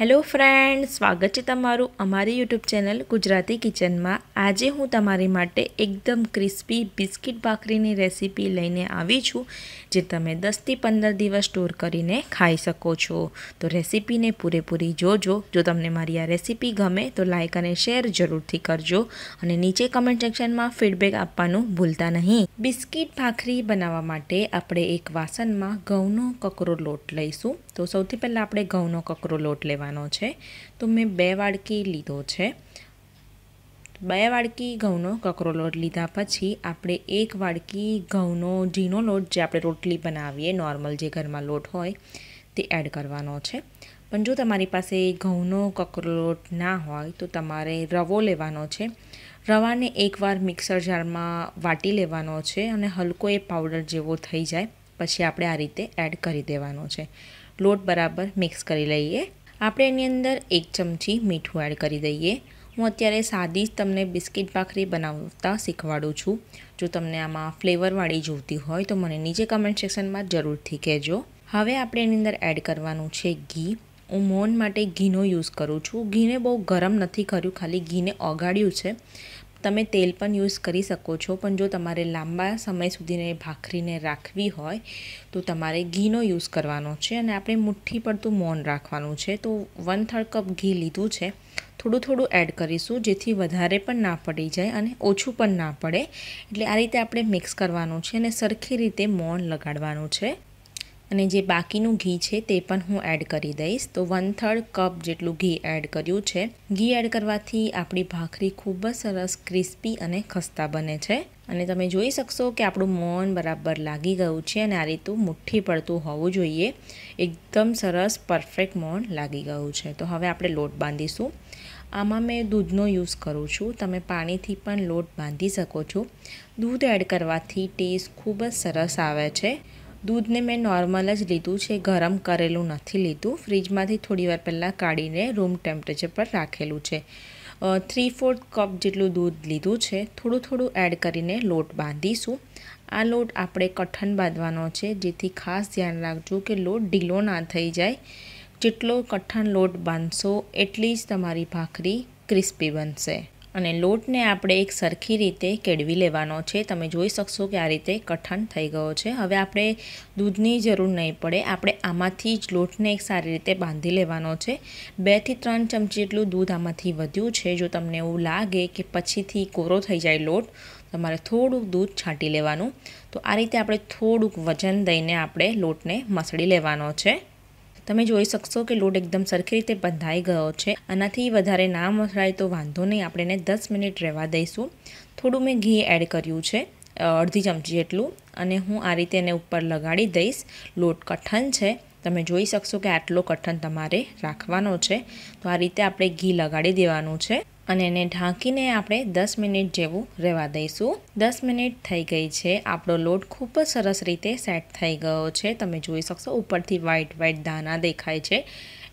hello friend સ્વાગત છે તમારું અમારી યુટ્યુબ ચેનલ ગુજરાતી કિચનમાં આજે હું તમારી માટે એકદમ ક્રિસ્પી બિસ્કિટ ભાખરીની રેસીપી લઈને આવી છું જે તમે દસથી પંદર દિવસ સ્ટોર કરીને ખાઈ શકો છો તો રેસીપીને પૂરેપૂરી જોજો જો તમને મારી આ રેસીપી ગમે તો લાઇક અને શેર જરૂરથી કરજો અને નીચે કમેન્ટ સેક્શનમાં ફીડબેક આપવાનું ભૂલતા નહીં બિસ્કિટ ભાખરી બનાવવા માટે આપણે એક વાસણમાં ઘઉંનો કકરો લોટ લઈશું તો સૌથી પહેલાં આપણે ઘઉંનો કકરો લોટ લેવાનો લેવાનો છે તો મેં બે વાડકી લીધો છે બે વાડકી ઘઉંનો કકરો લોટ લીધા પછી આપણે એક વાડકી ઘઉંનો ઝીનો લોટ જે આપણે રોટલી બનાવીએ નોર્મલ જે ઘરમાં લોટ હોય તે એડ કરવાનો છે પણ જો તમારી પાસે ઘઉંનો કકરો લોટ ના હોય તો તમારે રવો લેવાનો છે રવાને એકવાર મિક્સર જારમાં વાટી લેવાનો છે અને હલકો એ પાવડર જેવો થઈ જાય પછી આપણે આ રીતે એડ કરી દેવાનો છે લોટ બરાબર મિક્સ કરી લઈએ આપણે એની અંદર એક ચમચી મીઠું એડ કરી દઈએ હું અત્યારે સાદી જ તમને બિસ્કિટ ભાખરી બનાવતા શીખવાડું છું જો તમને આમાં ફ્લેવરવાળી જોઈતી હોય તો મને નીચે કમેન્ટ સેક્શનમાં જરૂરથી કહેજો હવે આપણે એની અંદર એડ કરવાનું છે ઘી હું મોન માટે ઘીનો યુઝ કરું છું ઘીને બહુ ગરમ નથી કર્યું ખાલી ઘીને ઓગાડ્યું છે તમે તેલ પણ યુઝ કરી શકો છો પણ જો તમારે લાંબા સમય સુધીને ભાખરીને રાખવી હોય તો તમારે ઘીનો યુઝ કરવાનો છે અને આપણે મુઠ્ઠી પડતું મૌન રાખવાનું છે તો વન થર્ડ કપ ઘી લીધું છે થોડું થોડું એડ કરીશું જેથી વધારે પણ ના પડી જાય અને ઓછું પણ ના પડે એટલે આ રીતે આપણે મિક્સ કરવાનું છે અને સરખી રીતે મૌન લગાડવાનું છે અને જે બાકીનું ઘી છે તે પણ હું એડ કરી દઈશ તો વન થર્ડ કપ જેટલું ઘી એડ કર્યું છે ઘી એડ કરવાથી આપણી ભાખરી ખૂબ જ સરસ ક્રિસ્પી અને ખસ્તા બને છે અને તમે જોઈ શકશો કે આપણું મોન બરાબર લાગી ગયું છે અને આ રીતું મુઠ્ઠી પડતું હોવું જોઈએ એકદમ સરસ પરફેક્ટ મોન લાગી ગયું છે તો હવે આપણે લોટ બાંધીશું આમાં મેં દૂધનો યુઝ કરું છું તમે પાણીથી પણ લોટ બાંધી શકો છો દૂધ એડ કરવાથી ટેસ્ટ ખૂબ જ સરસ આવે છે દૂધને મેં નોર્મલ જ લીધું છે ગરમ કરેલું નથી લીધું ફ્રીજમાંથી થોડીવાર પહેલાં કાઢીને રૂમ ટેમ્પરેચર પર રાખેલું છે થ્રી ફોર્થ કપ જેટલું દૂધ લીધું છે થોડું થોડું એડ કરીને લોટ બાંધીશું આ લોટ આપણે કઠણ બાંધવાનો છે જેથી ખાસ ધ્યાન રાખજો કે લોટ ઢીલો ના થઈ જાય જેટલો કઠણ લોટ બાંધશો એટલી જ તમારી ભાખરી ક્રિસ્પી બનશે અને લોટને આપણે એક સરખી રીતે કેળવી લેવાનો છે તમે જોઈ શકશો કે આ રીતે કઠણ થઈ ગયો છે હવે આપણે દૂધની જરૂર નહીં પડે આપણે આમાંથી જ લોટને એક સારી રીતે બાંધી લેવાનો છે બેથી ત્રણ ચમચી જેટલું દૂધ આમાંથી વધ્યું છે જો તમને એવું લાગે કે પછીથી કોરો થઈ જાય લોટ તમારે થોડુંક દૂધ છાંટી લેવાનું તો આ રીતે આપણે થોડુંક વજન દઈને આપણે લોટને મસળી લેવાનો છે તમે જોઈ શકશો કે લોટ એકદમ સરખી રીતે બંધાઈ ગયો છે આનાથી વધારે ના મસરાય તો વાંધો નહીં આપણે એને દસ મિનિટ રહેવા દઈશું થોડું મેં ઘી એડ કર્યું છે અડધી ચમચી જેટલું અને હું આ રીતે એને ઉપર લગાડી દઈશ લોટ કઠણ છે તમે જોઈ શકશો કે આટલો કઠણ તમારે રાખવાનો છે તો આ રીતે આપણે ઘી લગાડી દેવાનું છે અને એને ઢાંકીને આપણે દસ મિનિટ જેવું રહેવા દઈશું દસ મિનિટ થઈ ગઈ છે આપણો લોટ ખૂબ જ સરસ રીતે સેટ થઈ ગયો છે તમે જોઈ શકશો ઉપરથી વ્હાઈટ વ્હાઈટ દાના દેખાય છે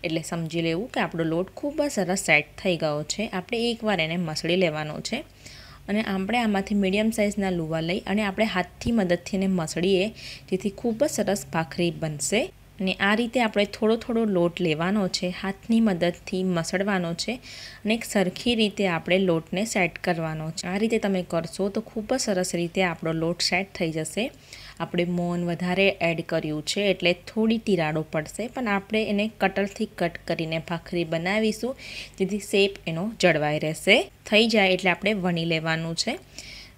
એટલે સમજી લેવું કે આપણો લોટ ખૂબ જ સરસ સેટ થઈ ગયો છે આપણે એકવાર એને મસળી લેવાનો છે અને આપણે આમાંથી મીડિયમ સાઇઝના લુવા લઈ અને આપણે હાથથી મદદથી એને મસળીએ જેથી ખૂબ જ સરસ ભાખરી બનશે અને આ રીતે આપણે થોડો થોડો લોટ લેવાનો છે હાથની મદદથી મસળવાનો છે અને એક સરખી રીતે આપણે લોટને સેટ કરવાનો છે આ રીતે તમે કરશો તો ખૂબ જ સરસ રીતે આપણો લોટ સેટ થઈ જશે આપણે મોન વધારે એડ કર્યું છે એટલે થોડી તિરાડો પડશે પણ આપણે એને કટરથી કટ કરીને ભાખરી બનાવીશું જેથી સેપ એનો જળવાઈ રહેશે થઈ જાય એટલે આપણે વણી લેવાનું છે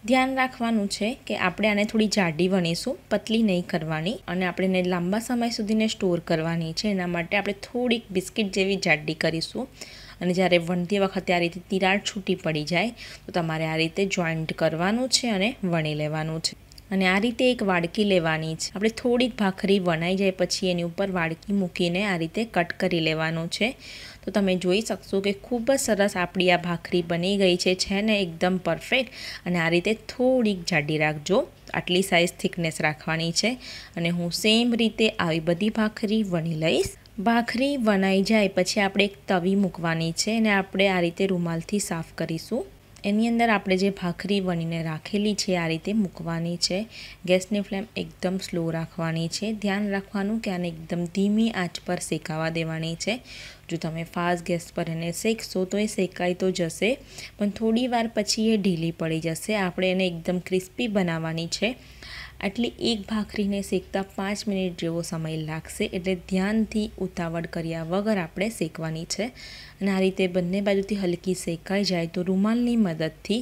ધ્યાન રાખવાનું છે કે આપણે આને થોડી જાડી વણીશું પતલી નહીં કરવાની અને આપણે એને લાંબા સમય સુધીને સ્ટોર કરવાની છે એના માટે આપણે થોડીક બિસ્કિટ જેવી જાડી કરીશું અને જ્યારે વણતી વખતે આ રીતે તિરાડ છૂટી પડી જાય તો તમારે આ રીતે જોઈન્ટ કરવાનું છે અને વણી લેવાનું છે અને આ રીતે એક વાડકી લેવાની છે આપણે થોડીક ભાખરી વણાઈ જાય પછી એની ઉપર વાડકી મૂકીને આ રીતે કટ કરી લેવાનું છે તો તમે જોઈ શકશો કે ખૂબ જ સરસ આપણી આ ભાખરી બની ગઈ છે છે ને એકદમ પરફેક્ટ અને આ રીતે થોડીક જાડી રાખજો આટલી સાઇઝ થિકનેસ રાખવાની છે અને હું સેમ રીતે આવી બધી ભાખરી વણી લઈશ ભાખરી વણાઈ જાય પછી આપણે એક તવી મૂકવાની છે અને આપણે આ રીતે રૂમાલથી સાફ કરીશું એની અંદર આપણે જે ભાખરી વણીને રાખેલી છે આ રીતે મૂકવાની છે ગેસની ફ્લેમ એકદમ સ્લો રાખવાની છે ધ્યાન રાખવાનું કે આને એકદમ ધીમી આંચ પર શેકાવા દેવાની છે જો તમે ફાસ્ટ ગેસ પર એને શેકશો તો એ શેકાઈ તો જશે પણ થોડી વાર પછી એ ઢીલી પડી જશે આપણે એને એકદમ ક્રિસ્પી બનાવવાની છે એટલે એક ભાખરીને શેકતા પાંચ મિનિટ જેવો સમય લાગશે એટલે ધ્યાનથી ઉતાવળ કર્યા વગર આપણે શેકવાની છે અને આ રીતે બંને બાજુથી હલકી શેકાઈ જાય તો રૂમાલની મદદથી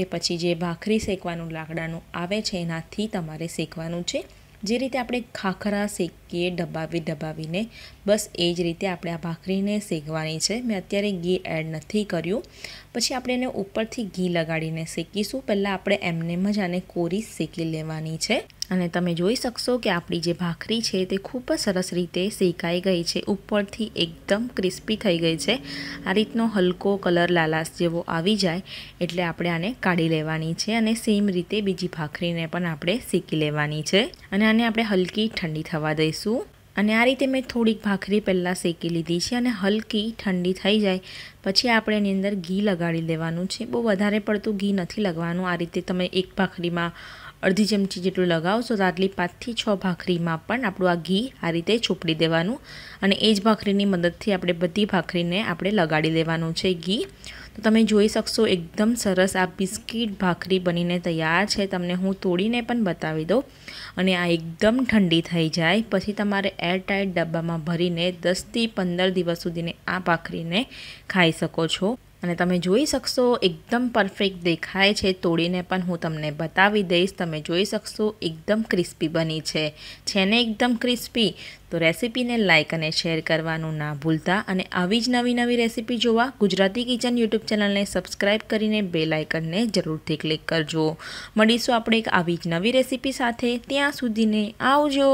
કે પછી જે ભાખરી શેકવાનું લાકડાનું આવે છે એનાથી તમારે શેકવાનું છે જે રીતે આપણે ખાખરા શેકીએ ડબાવી ડબાવીને બસ એ જ રીતે આપણે આ ભાખરીને શેકવાની છે મેં અત્યારે ઘી એડ નથી કર્યું પછી આપણે એને ઉપરથી ઘી લગાડીને શેકીશું પહેલાં આપણે એમનેમ જ આને કોરી શેકી લેવાની છે અને તમે જોઈ શકશો કે આપણી જે ભાખરી છે તે ખૂબ જ સરસ રીતે શેકાઈ ગઈ છે ઉપરથી એકદમ ક્રિસ્પી થઈ ગઈ છે આ રીતનો હલકો કલર લાલાશ જેવો આવી જાય એટલે આપણે આને કાઢી લેવાની છે અને સેમ રીતે બીજી ભાખરીને પણ આપણે શેકી લેવાની છે અને આને આપણે હલકી ઠંડી થવા દઈશું અને આ રીતે મેં થોડીક ભાખરી પહેલાં શેકી લીધી છે અને હલકી ઠંડી થઈ જાય પછી આપણે એની અંદર ઘી લગાડી દેવાનું છે બહુ વધારે પડતું ઘી નથી લગવાનું આ રીતે તમે એક ભાખરીમાં અડધી ચમચી જેટલું લગાવશો તો આટલી પાંચથી છ ભાખરીમાં પણ આપણું આ ઘી આ રીતે છોપડી દેવાનું અને એ જ ભાખરીની મદદથી આપણે બધી ભાખરીને આપણે લગાડી દેવાનું છે ઘી તો તમે જોઈ શકશો એકદમ સરસ આ બિસ્કિટ ભાખરી બનીને તૈયાર છે તમને હું તોડીને પણ બતાવી દઉં અને આ એકદમ ઠંડી થઈ જાય પછી તમારે એરટાઈટ ડબ્બામાં ભરીને દસથી પંદર દિવસ સુધીને આ ભાખરીને ખાઈ શકો છો અને તમે જોઈ શકશો એકદમ પરફેક્ટ દેખાય છે તોડીને પણ હું તમને બતાવી દઈશ તમે જોઈ શકશો એકદમ ક્રિસ્પી બની છે છે ને એકદમ ક્રિસ્પી તો રેસીપીને લાઇક અને શેર કરવાનું ના ભૂલતા અને આવી જ નવી નવી રેસીપી જોવા ગુજરાતી કિચન યુટ્યુબ ચેનલને સબસ્ક્રાઈબ કરીને બે લાઇકનને જરૂરથી ક્લિક કરજો મળીશું આપણે એક આવી જ નવી રેસીપી સાથે ત્યાં સુધીને આવજો